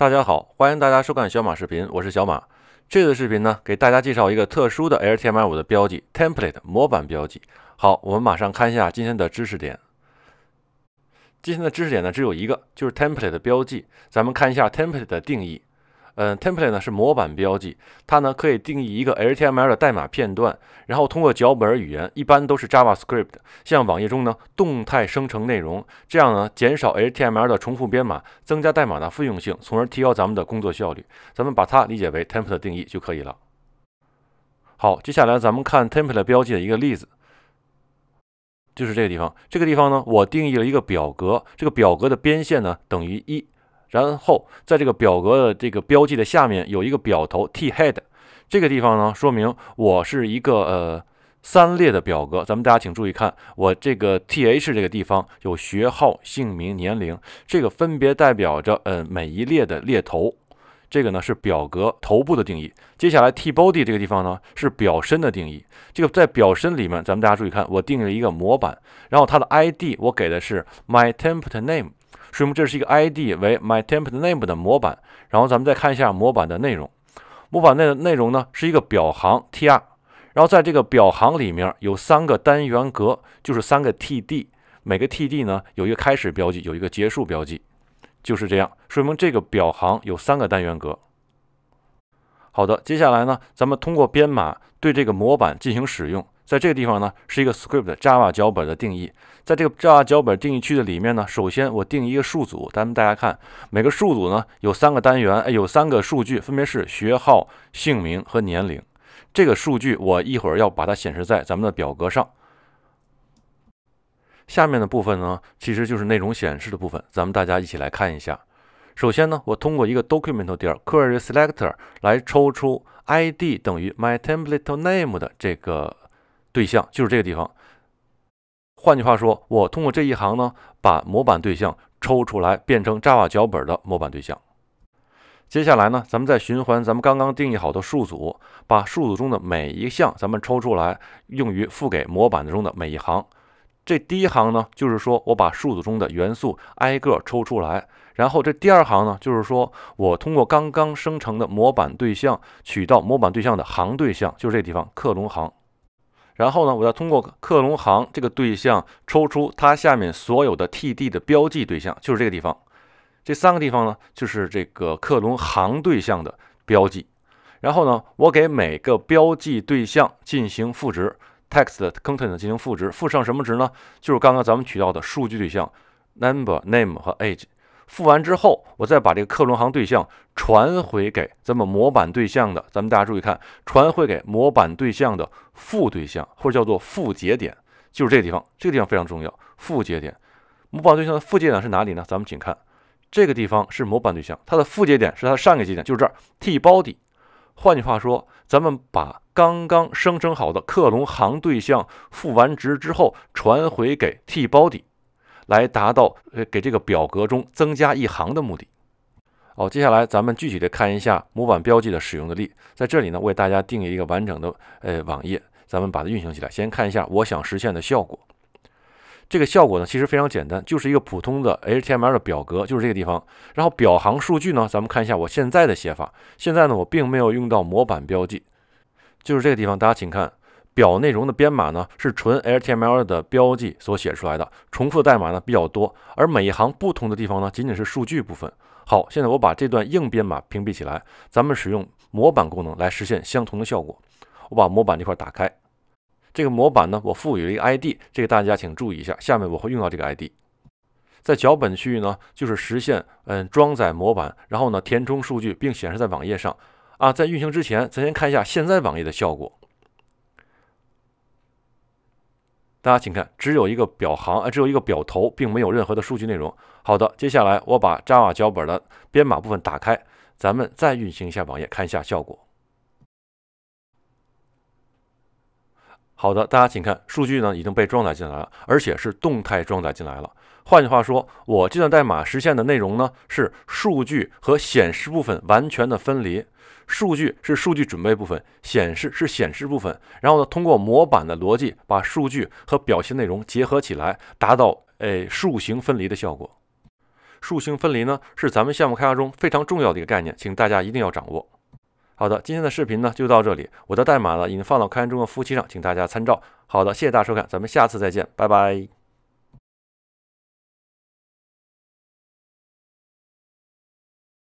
大家好，欢迎大家收看小马视频，我是小马。这个视频呢，给大家介绍一个特殊的 HTML 五的标记 template 模板标记。好，我们马上看一下今天的知识点。今天的知识点呢，只有一个，就是 template 的标记。咱们看一下 template 的定义。嗯，template 呢是模板标记，它呢可以定义一个 HTML 的代码片段，然后通过脚本语言，一般都是 JavaScript，像网页中呢动态生成内容，这样呢减少 HTML 的重复编码，增加代码的复用性，从而提高咱们的工作效率。咱们把它理解为 template 的定义就可以了。好，接下来咱们看 template 标记的一个例子，就是这个地方，这个地方呢我定义了一个表格，这个表格的边线呢等于一。然后在这个表格的这个标记的下面有一个表头 t head，这个地方呢说明我是一个呃三列的表格。咱们大家请注意看，我这个 t h 这个地方有学号、姓名、年龄，这个分别代表着呃每一列的列头。这个呢是表格头部的定义。接下来 t body 这个地方呢是表身的定义。这个在表身里面，咱们大家注意看，我定了一个模板，然后它的 i d 我给的是 my template name。说明这是一个 ID 为 mytemplate name 的模板，然后咱们再看一下模板的内容。模板内的内容呢是一个表行 tr，然后在这个表行里面有三个单元格，就是三个 td，每个 td 呢有一个开始标记，有一个结束标记，就是这样，说明这个表行有三个单元格。好的，接下来呢，咱们通过编码对这个模板进行使用。在这个地方呢，是一个 script Java 脚本的定义。在这个 Java 脚本定义区的里面呢，首先我定一个数组，咱们大家看，每个数组呢有三个单元，哎，有三个数据，分别是学号、姓名和年龄。这个数据我一会儿要把它显示在咱们的表格上。下面的部分呢，其实就是内容显示的部分，咱们大家一起来看一下。首先呢，我通过一个 document 点 query selector 来抽出 id 等于 my template name 的这个。对象就是这个地方。换句话说，我通过这一行呢，把模板对象抽出来，变成 Java 脚本的模板对象。接下来呢，咱们再循环咱们刚刚定义好的数组，把数组中的每一项，咱们抽出来用于付给模板中的每一行。这第一行呢，就是说我把数组中的元素挨个抽出来。然后这第二行呢，就是说我通过刚刚生成的模板对象取到模板对象的行对象，就是这地方克隆行。然后呢，我要通过克隆行这个对象抽出它下面所有的 TD 的标记对象，就是这个地方。这三个地方呢，就是这个克隆行对象的标记。然后呢，我给每个标记对象进行赋值，text content 进行赋值，赋上什么值呢？就是刚刚咱们取到的数据对象，number、name 和 age。复完之后，我再把这个克隆行对象传回给咱们模板对象的。咱们大家注意看，传回给模板对象的父对象，或者叫做父节点，就是这个地方。这个地方非常重要。父节点，模板对象的父节点是哪里呢？咱们请看，这个地方是模板对象，它的父节点是它上个节点，就是这儿。t 包底。换句话说，咱们把刚刚生成好的克隆行对象复完值之后，传回给 t 包底。来达到呃给这个表格中增加一行的目的。哦，接下来咱们具体的看一下模板标记的使用的例，在这里呢为大家定一个完整的呃网页，咱们把它运行起来。先看一下我想实现的效果，这个效果呢其实非常简单，就是一个普通的 HTML 的表格，就是这个地方。然后表行数据呢，咱们看一下我现在的写法，现在呢我并没有用到模板标记，就是这个地方，大家请看。表内容的编码呢是纯 HTML 的标记所写出来的，重复代码呢比较多，而每一行不同的地方呢仅仅是数据部分。好，现在我把这段硬编码屏蔽起来，咱们使用模板功能来实现相同的效果。我把模板这块打开，这个模板呢我赋予了一个 ID，这个大家请注意一下，下面我会用到这个 ID。在脚本区域呢就是实现嗯装载模板，然后呢填充数据并显示在网页上。啊，在运行之前，咱先看一下现在网页的效果。大家请看，只有一个表行，呃，只有一个表头，并没有任何的数据内容。好的，接下来我把 Java 脚本的编码部分打开，咱们再运行一下网页，看一下效果。好的，大家请看，数据呢已经被装载进来了，而且是动态装载进来了。换句话说，我这段代码实现的内容呢是数据和显示部分完全的分离，数据是数据准备部分，显示是显示部分，然后呢通过模板的逻辑把数据和表现内容结合起来，达到诶数形分离的效果。数形分离呢是咱们项目开发中非常重要的一个概念，请大家一定要掌握。好的，今天的视频呢就到这里。我的代码呢已经放到开源中的夫妻上，请大家参照。好的，谢谢大家收看，咱们下次再见，拜拜。